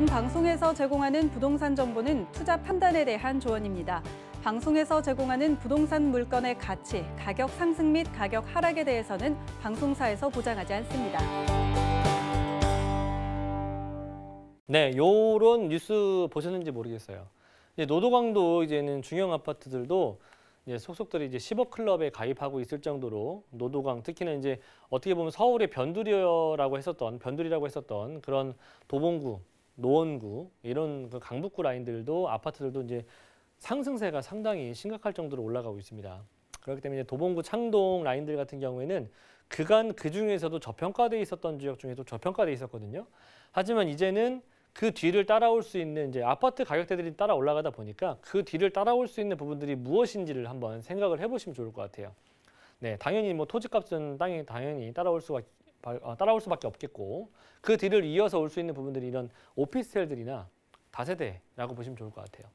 본 방송에서 제공하는 부동산 정보는 투자 판단에 대한 조언입니다. 방송에서 제공하는 부동산 물건의 가치, 가격 상승 및 가격 하락에 대해서는 방송사에서 보장하지 않습니다. 네, 요런 뉴스 보셨는지 모르겠어요. 이제 노도강도 이제는 중형 아파트들도 이제 속속들이 이제 10억 클럽에 가입하고 있을 정도로 노도강 특히나 이제 어떻게 보면 서울의 변두리라고 했었던 변두리라고 했었던 그런 도봉구 노원구 이런 그 강북구 라인들도 아파트들도 이제 상승세가 상당히 심각할 정도로 올라가고 있습니다. 그렇기 때문에 도봉구 창동 라인들 같은 경우에는 그간 그 중에서도 저평가돼 있었던 지역 중에도 저평가돼 있었거든요. 하지만 이제는 그 뒤를 따라올 수 있는 이제 아파트 가격대들이 따라 올라가다 보니까 그 뒤를 따라올 수 있는 부분들이 무엇인지를 한번 생각을 해보시면 좋을 것 같아요. 네, 당연히 뭐 토지값은 당연히 당연히 따라올 수가 어, 따라올 수밖에 없겠고 그 뒤를 이어서 올 수 있는 부분들이 이런 오피스텔들이나 다세대라고 보시면 좋을 것 같아요.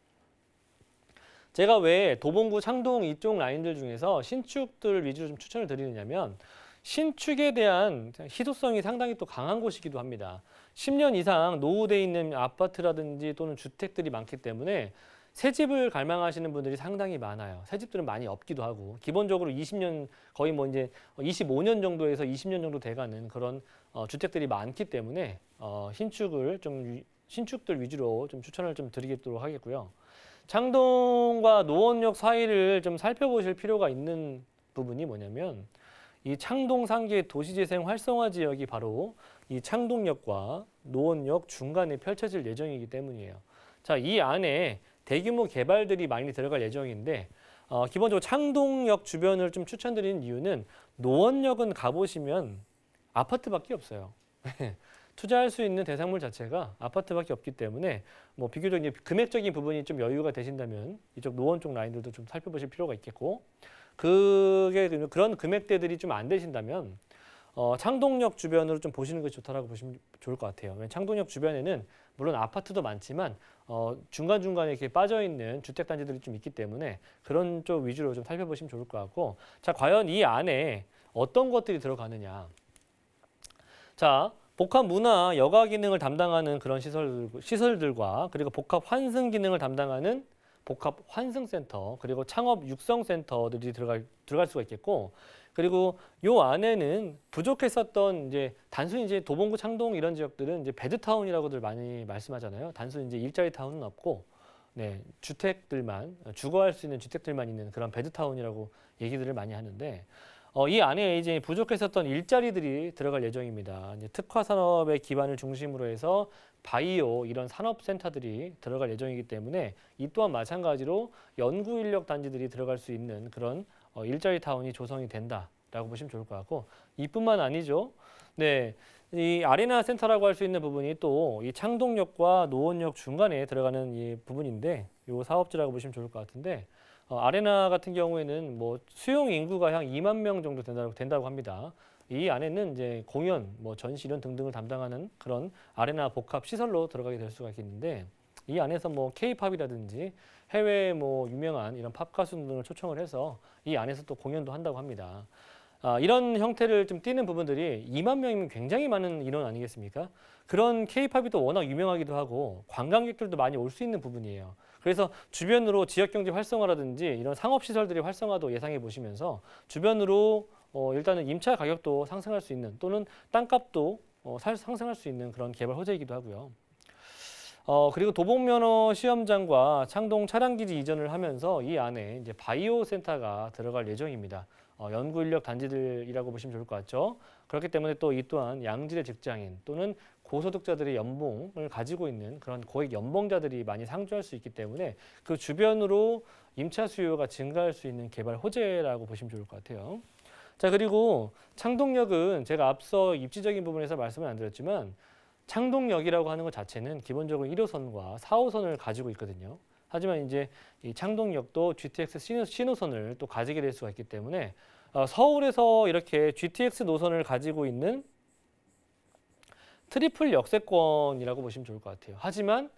제가 왜 도봉구 창동 이쪽 라인들 중에서 신축들 위주로 좀 추천을 드리느냐면 신축에 대한 희소성이 상당히 또 강한 곳이기도 합니다. 10년 이상 노후돼 있는 아파트라든지 또는 주택들이 많기 때문에 새 집을 갈망하시는 분들이 상당히 많아요. 새 집들은 많이 없기도 하고 기본적으로 20년 거의 뭐 이제 25년 정도에서 20년 정도 돼가는 그런 어, 주택들이 많기 때문에 어, 신축을 좀 신축들 위주로 좀 추천을 좀 드리겠도록 하겠고요. 창동과 노원역 사이를 좀 살펴보실 필요가 있는 부분이 뭐냐면 이 창동 상계 도시재생 활성화 지역이 바로 이 창동역과 노원역 중간에 펼쳐질 예정이기 때문이에요. 자, 이 안에 대규모 개발들이 많이 들어갈 예정인데 어, 기본적으로 창동역 주변을 좀 추천드리는 이유는 노원역은 가보시면 아파트밖에 없어요. 투자할 수 있는 대상물 자체가 아파트밖에 없기 때문에 뭐 비교적 이제 금액적인 부분이 좀 여유가 되신다면 이쪽 노원 쪽 라인들도 좀 살펴보실 필요가 있겠고 그게 그런 금액대들이 좀 안 되신다면 어, 창동역 주변으로 좀 보시는 것이 좋다라고 보시면 좋을 것 같아요. 창동역 주변에는 물론 아파트도 많지만 어, 중간중간에 이렇게 빠져있는 주택단지들이 좀 있기 때문에 그런 쪽 위주로 좀 살펴보시면 좋을 것 같고 자 과연 이 안에 어떤 것들이 들어가느냐 자 복합 문화 여가 기능을 담당하는 그런 시설, 시설들과 그리고 복합 환승 기능을 담당하는 복합 환승센터 그리고 창업 육성센터들이 들어갈 들어갈 수가 있겠고 그리고 요 안에는 부족했었던 이제 단순히 이제 도봉구 창동 이런 지역들은 이제 베드타운이라고들 많이 말씀하잖아요. 단순히 이제 일자리 타운은 없고 네, 주택들만 주거할 수 있는 주택들만 있는 그런 베드타운이라고 얘기들을 많이 하는데 어, 이 안에 이제 부족했었던 일자리들이 들어갈 예정입니다. 이제 특화 산업의 기반을 중심으로 해서 바이오 이런 산업센터들이 들어갈 예정이기 때문에 이 또한 마찬가지로 연구 인력 단지들이 들어갈 수 있는 그런 어, 일자리 타운이 조성이 된다라고 보시면 좋을 것 같고 이뿐만 아니죠. 네. 이 아레나 센터라고 할 수 있는 부분이 또 이 창동역과 노원역 중간에 들어가는 이 부분인데 이 사업지라고 보시면 좋을 것 같은데 어, 아레나 같은 경우에는 뭐 수용 인구가 한 2만 명 정도 된다고, 된다고 합니다. 이 안에는 이제 공연, 뭐 전시 이런 등등을 담당하는 그런 아레나 복합 시설로 들어가게 될 수가 있겠는데 이 안에서 뭐 K-팝이라든지 해외 뭐 유명한 이런 팝 가수 등을 초청을 해서 이 안에서 또 공연도 한다고 합니다. 아, 이런 형태를 좀 띄는 부분들이 2만 명이면 굉장히 많은 인원 아니겠습니까? 그런 K-팝이 또 워낙 유명하기도 하고 관광객들도 많이 올 수 있는 부분이에요. 그래서 주변으로 지역경제 활성화라든지 이런 상업시설들이 활성화도 예상해 보시면서 주변으로 어, 일단은 임차 가격도 상승할 수 있는 또는 땅값도 어, 상승할 수 있는 그런 개발 호재이기도 하고요. 어, 그리고 도봉면허 시험장과 창동 차량기지 이전을 하면서 이 안에 이제 바이오 센터가 들어갈 예정입니다. 어, 연구 인력 단지들이라고 보시면 좋을 것 같죠. 그렇기 때문에 또 이 또한 양질의 직장인 또는 고소득자들의 연봉을 가지고 있는 그런 고액 연봉자들이 많이 상주할 수 있기 때문에 그 주변으로 임차 수요가 증가할 수 있는 개발 호재라고 보시면 좋을 것 같아요. 자 그리고 창동역은 제가 앞서 입지적인 부분에서 말씀을 안 드렸지만 창동역이라고 하는 것 자체는 기본적으로 1호선과 4호선을 가지고 있거든요. 하지만 이제 이 창동역도 GTX 신호, 선을또 가지게 될 수가 있기 때문에 어, 서울에서 이렇게 GTX 노선을 가지고 있는 트리플 역세권이라고 보시면 좋을 것 같아요. 하지만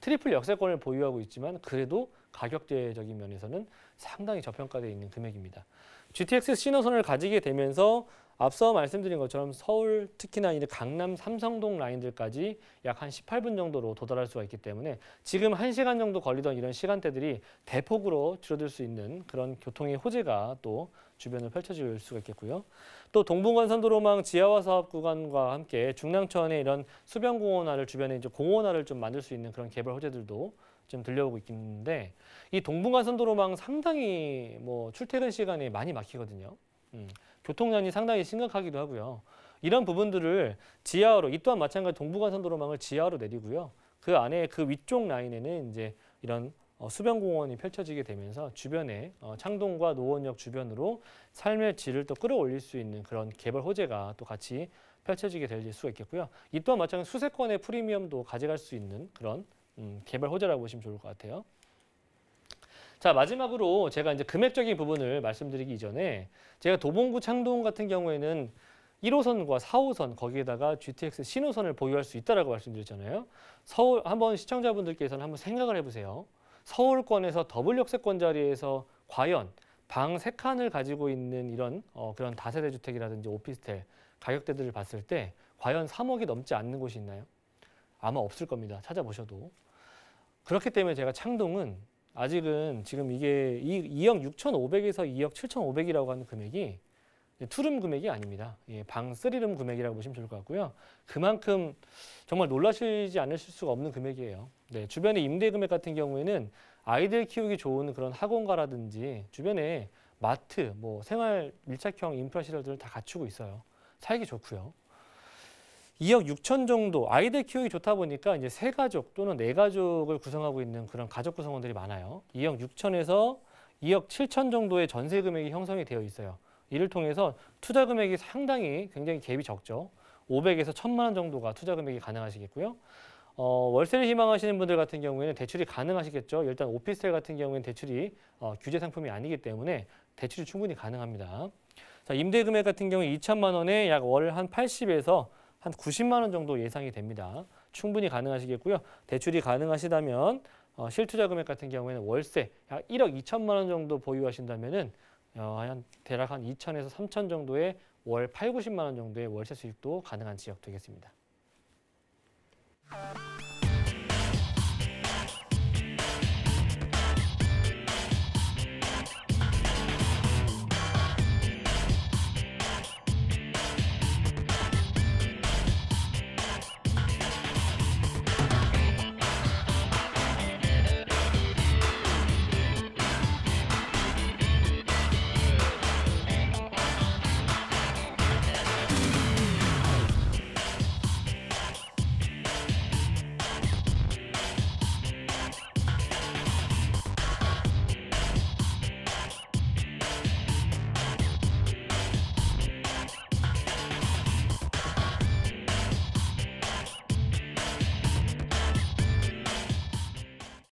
트리플 역세권을 보유하고 있지만 그래도 가격대적인 면에서는 상당히 저평가되어 있는 금액입니다. GTX 신호선을 가지게 되면서 앞서 말씀드린 것처럼 서울 특히나 이제 강남 삼성동 라인들까지 약 한 18분 정도로 도달할 수가 있기 때문에 지금 1시간 정도 걸리던 이런 시간대들이 대폭으로 줄어들 수 있는 그런 교통의 호재가 또 주변을 펼쳐질 수가 있겠고요. 또 동부간선도로망 지하화 사업 구간과 함께 중랑천의 이런 수변공원화를 주변에 이제 공원화를 좀 만들 수 있는 그런 개발 호재들도 좀 들려오고 있는데 이 동부간선도로망 상당히 뭐 출퇴근 시간이 많이 막히거든요. 음. 교통량이 상당히 심각하기도 하고요. 이런 부분들을 지하로 이 또한 마찬가지 동부간선 도로망을 지하로 내리고요. 그 안에 그 위쪽 라인에는 이제 이런 어, 수변공원이 펼쳐지게 되면서 주변에 어, 창동과 노원역 주변으로 삶의 질을 또 끌어올릴 수 있는 그런 개발 호재가 또 같이 펼쳐지게 될 수가 있겠고요. 이 또한 마찬가지 수세권의 프리미엄도 가져갈 수 있는 그런 음, 개발 호재라고 보시면 좋을 것 같아요. 자 마지막으로 제가 이제 금액적인 부분을 말씀드리기 이전에 제가 도봉구 창동 같은 경우에는 1호선과 4호선 거기에다가 GTX 신호선을 보유할 수 있다라고 말씀드렸잖아요. 서울 한번 시청자분들께서는 한번 생각을 해보세요. 서울권에서 더블 역세권 자리에서 과연 방세 칸을 가지고 있는 이런 어, 그런 다세대 주택이라든지 오피스텔 가격대들을 봤을 때 과연 3억이 넘지 않는 곳이 있나요? 아마 없을 겁니다. 찾아보셔도. 그렇기 때문에 제가 창동은 아직은 지금 이게 2억 6,500에서 2억 7,500이라고 하는 금액이 투룸 금액이 아닙니다. 예, 방 쓰리룸 금액이라고 보시면 좋을 것 같고요. 그만큼 정말 놀라시지 않으실 수가 없는 금액이에요. 네, 주변의 임대 금액 같은 경우에는 아이들 키우기 좋은 그런 학원가라든지 주변에 마트, 뭐 생활 밀착형 인프라 시설들을 다 갖추고 있어요. 살기 좋고요. 2억 6천 정도 아이들 키우기 좋다 보니까 이제 세 가족 또는 네 가족을 구성하고 있는 그런 가족 구성원들이 많아요. 2억 6천에서 2억 7천 정도의 전세 금액이 형성이 되어 있어요. 이를 통해서 투자 금액이 상당히 굉장히 갭이 적죠. 500에서 1000만 원 정도가 투자 금액이 가능하시겠고요. 어, 월세를 희망하시는 분들 같은 경우에는 대출이 가능하시겠죠. 일단 오피스텔 같은 경우에는 대출이 어, 규제 상품이 아니기 때문에 대출이 충분히 가능합니다. 자, 임대 금액 같은 경우 2천만 원에 약 월 한 80에서 한 90만 원 정도 예상이 됩니다. 충분히 가능하시겠고요. 대출이 가능하시다면 어, 실투자 금액 같은 경우에는 월세 약 1억 2천만 원 정도 보유하신다면은 어, 한 대략 한 2천에서 3천 정도의 월 8, 90만 원 정도의 월세 수입도 가능한 지역 되겠습니다.